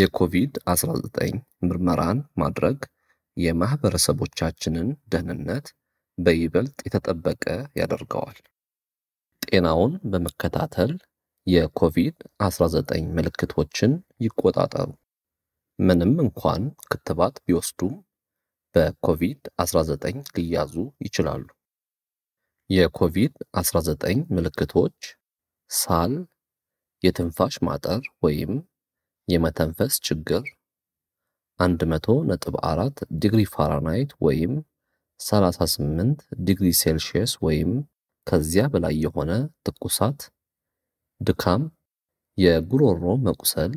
የኮቪድ-19 ምርመራን ማድረግ የማህበረሰቦቻችንን ደህንነት በይበልጥ የተጠበቀ ያደርገዋል። ጤናውን በመከታተል የኮቪድ-19 ምልክቶችን ይቆጣጠሩ። ምንም እንኳን ክትባት ቢወስዱም በኮቪድ-19 ሊያዙ ይችላሉ። የኮቪድ-19 ምልክቶች ሳል፣ የትንፋሽ ማጠር ወይም የመተንፈስ ችግር 100.4 ዲግሪ ፋራናይት ወይም 38 ዲግሪ ሴልሺየስ ወይም ከዚያ በላይ የሆነ ትኩሳት፣ ድካም፣ የጉሮሮ መቁሰል፣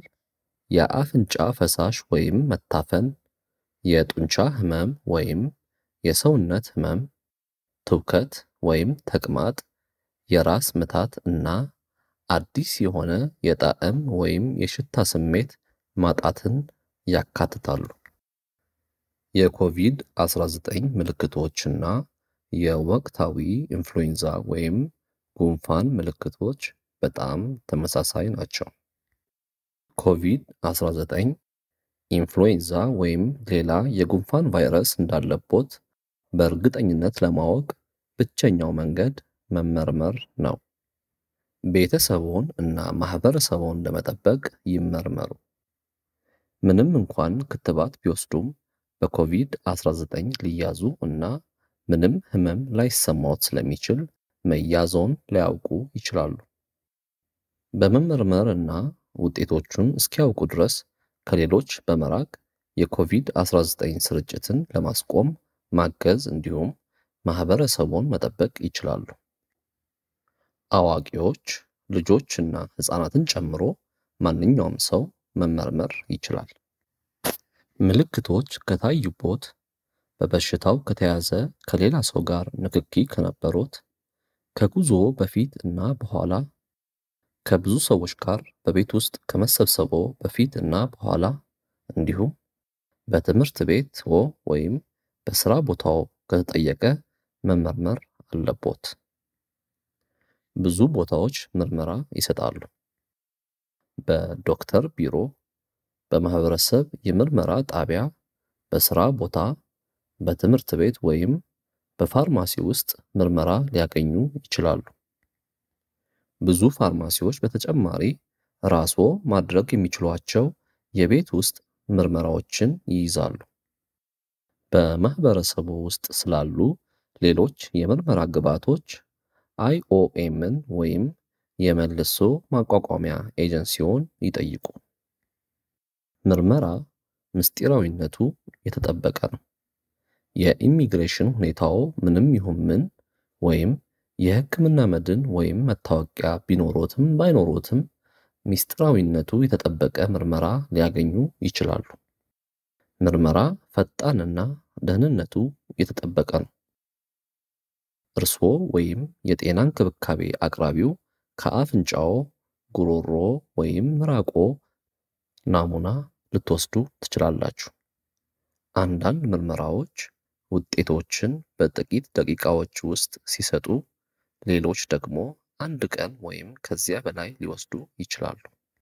የአፍንጫ ፈሳሽ ወይም መታፈን፣ የጡንቻ ህመም ወይም የሰውነት ህመም፣ ትውከት ወይም ተቅማጥ፣ የራስ ምታት እና አዲስ የሆነ የጣዕም ወይም የሽታ ስሜት ማጣትን ያካትታሉ። የኮቪድ-19 ምልክቶችና የወቅታዊ ኢንፍሉዌንዛ ወይም ጉንፋን ምልክቶች በጣም ተመሳሳይ ናቸው። ኮቪድ-19 ኢንፍሉዌንዛ ወይም ሌላ የጉንፋን ቫይረስ እንዳለቦት በእርግጠኝነት ለማወቅ ብቸኛው መንገድ መመርመር ነው። ቤተሰቡን እና ማህበረሰቡን ለመጠበቅ ይመርመሩ። ምንም እንኳን ክትባት ቢወስዱም፣ በኮቪድ-19 ሊያዙ እና ምንም ህመም ላይሰማዎት ስለሚችል መያዞን ሊያውቁ ይችላሉ። በመመርመር እና ውጤቶቹን እስኪያውቁ ድረስ ከሌሎች በመራቅ የኮቪድ-19 ስርጭትን ለማስቆም ማገዝ እንዲሁም ማህበረሰቡን መጠበቅ ይችላሉ። አዋቂዎች፣ ልጆች እና ህፃናትን ጨምሮ ማንኛውም ሰው መመርመር ይችላል። ምልክቶች ከታዩቦት፣ በበሽታው ከተያዘ ከሌላ ሰው ጋር ንክኪ ከነበሩት ከጉዞ በፊት እና በኋላ፣ ከብዙ ሰዎች ጋር በቤት ውስጥ ከመሰብሰቦ በፊት እና በኋላ፣ እንዲሁም በትምህርት ቤት ወይም በስራ ቦታው ከተጠየቀ መመርመር አለቦት። ብዙ ቦታዎች ምርመራ ይሰጣሉ። በዶክተር ቢሮ፣ በማህበረሰብ የምርመራ ጣቢያ፣ በስራ ቦታ፣ በትምህርት ቤት ወይም በፋርማሲ ውስጥ ምርመራ ሊያገኙ ይችላሉ። ብዙ ፋርማሲዎች በተጨማሪ ራስዎ ማድረግ የሚችሏቸው የቤት ውስጥ ምርመራዎችን ይይዛሉ። በማህበረሰቡ ውስጥ ስላሉ ሌሎች የምርመራ ግብዓቶች አይኦኤምን ወይም የመልሶ ማቋቋሚያ ኤጀንሲውን ይጠይቁ። ምርመራ ምስጢራዊነቱ የተጠበቀ ነው። የኢሚግሬሽን ሁኔታው ምንም ይሁን ምን ወይም የሕክምና መድን ወይም መታወቂያ ቢኖሮትም ባይኖሮትም ምስጢራዊነቱ የተጠበቀ ምርመራ ሊያገኙ ይችላሉ። ምርመራ ፈጣንና ደህንነቱ የተጠበቀ ነው። እርስዎ ወይም የጤና እንክብካቤ አቅራቢው ከአፍንጫዎ፣ ጉሮሮ ወይም ምራቆ ናሙና ልትወስዱ ትችላላችሁ። አንዳንድ ምርመራዎች ውጤቶችን በጥቂት ደቂቃዎች ውስጥ ሲሰጡ፣ ሌሎች ደግሞ አንድ ቀን ወይም ከዚያ በላይ ሊወስዱ ይችላሉ።